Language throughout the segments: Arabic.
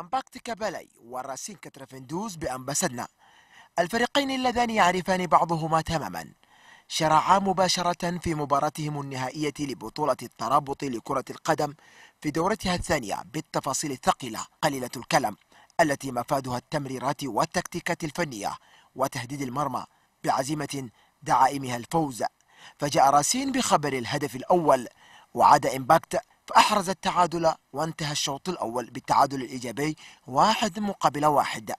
امباكت بالي وراسين كترفندوز بأنبسدنا الفريقين اللذان يعرفان بعضهما تماما شرعا مباشرة في مباراتهم النهائية لبطولة الترابط لكرة القدم في دورتها الثانية بالتفاصيل الثقيلة قليلة الكلام التي مفادها التمريرات والتكتيكات الفنية وتهديد المرمى بعزيمة دعائمها الفوز فجاء راسين بخبر الهدف الأول وعاد إمباكت فأحرز التعادل وانتهى الشوط الأول بالتعادل الإيجابي واحد مقابل واحد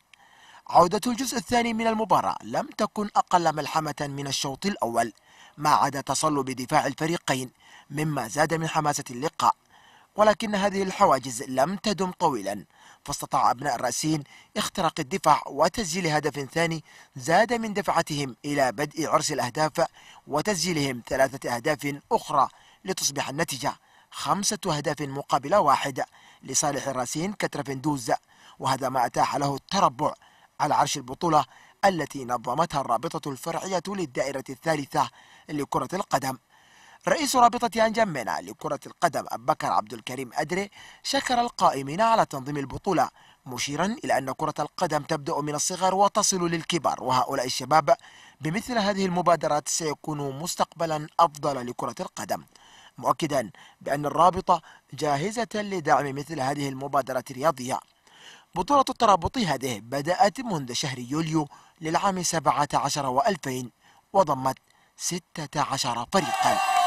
عودة الجزء الثاني من المباراة لم تكن أقل ملحمة من الشوط الأول ما عدا تصلب دفاع الفريقين مما زاد من حماسة اللقاء ولكن هذه الحواجز لم تدم طويلا فاستطاع أبناء الرأسين اختراق الدفاع وتسجيل هدف ثاني زاد من دفعتهم إلى بدء عرس الأهداف وتسجيلهم ثلاثة أهداف أخرى لتصبح النتيجة خمسة أهداف مقابل واحد لصالح الراسين كترفندوز وهذا ما أتاح له التربع على عرش البطولة التي نظمتها الرابطة الفرعية للدائرة الثالثة لكرة القدم رئيس رابطة أنجمنا لكرة القدم أبكر بكر عبد الكريم أدري شكر القائمين على تنظيم البطولة مشيرا إلى أن كرة القدم تبدأ من الصغر وتصل للكبار وهؤلاء الشباب بمثل هذه المبادرات سيكون مستقبلا أفضل لكرة القدم مؤكدا بأن الرابطة جاهزة لدعم مثل هذه المبادرة الرياضية بطولة الترابط هذه بدأت منذ شهر يوليو للعام 17 و2000 وضمت 16 فريقاً